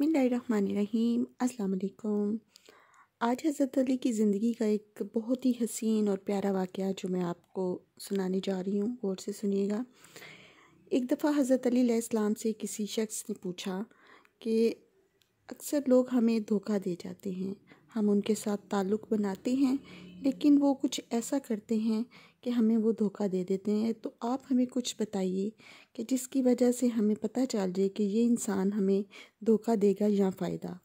बसमीम् अल्लाम आज हज़रत अली की ज़िंदगी का एक बहुत ही हसीन और प्यारा वाक़ जो मैं आपको सुनाने जा रही हूँ गौर से सुनिएगा एक दफ़ा हज़रत अलीलाम से किसी शख्स ने पूछा कि अक्सर लोग हमें धोखा दे जाते हैं हम उनके साथ ताल्लुक़ बनाते हैं लेकिन वो कुछ ऐसा करते हैं कि हमें वो धोखा दे देते हैं तो आप हमें कुछ बताइए कि जिसकी वजह से हमें पता चल जाए कि ये इंसान हमें धोखा देगा या फ़ायदा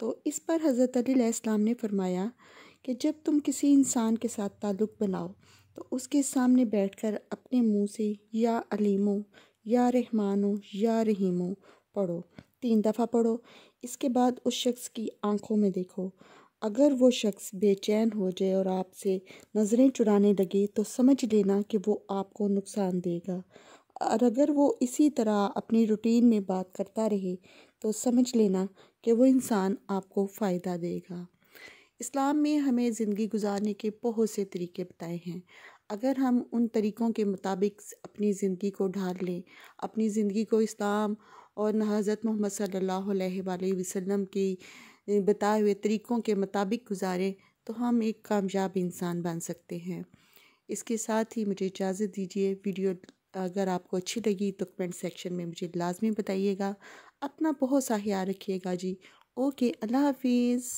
तो इस पर हज़रत अलीस्म ने फरमाया कि जब तुम किसी इंसान के साथ ताल्लुक़ बनाओ तो उसके सामने बैठकर अपने मुंह से या अलीमो या रहमानो या रहीमो पढ़ो तीन दफ़ा पढ़ो इसके बाद उस शख्स की आंखों में देखो अगर वो शख्स बेचैन हो जाए और आपसे नज़रें चुराने लगे तो समझ लेना कि वो आपको नुकसान देगा और अगर वो इसी तरह अपनी रूटीन में बात करता रहे तो समझ लेना कि वो इंसान आपको फ़ायदा देगा इस्लाम में हमें ज़िंदगी गुजारने के बहुत से तरीके बताए हैं अगर हम उन तरीक़ों के मुताबिक अपनी ज़िंदगी को ढाल लें अपनी ज़िंदगी को इस्लाम और हज़रत मोहम्मद सल्ला अलैहि की बताए हुए तरीक़ों के मुताबिक गुजारें तो हम एक कामयाब इंसान बन सकते हैं इसके साथ ही मुझे इजाज़त दीजिए वीडियो अगर आपको अच्छी लगी तो कमेंट सेक्शन में मुझे लाजमी बताइएगा अपना बहुत सा ख्याल रखिएगा जी ओके अल्लाह हाफिज़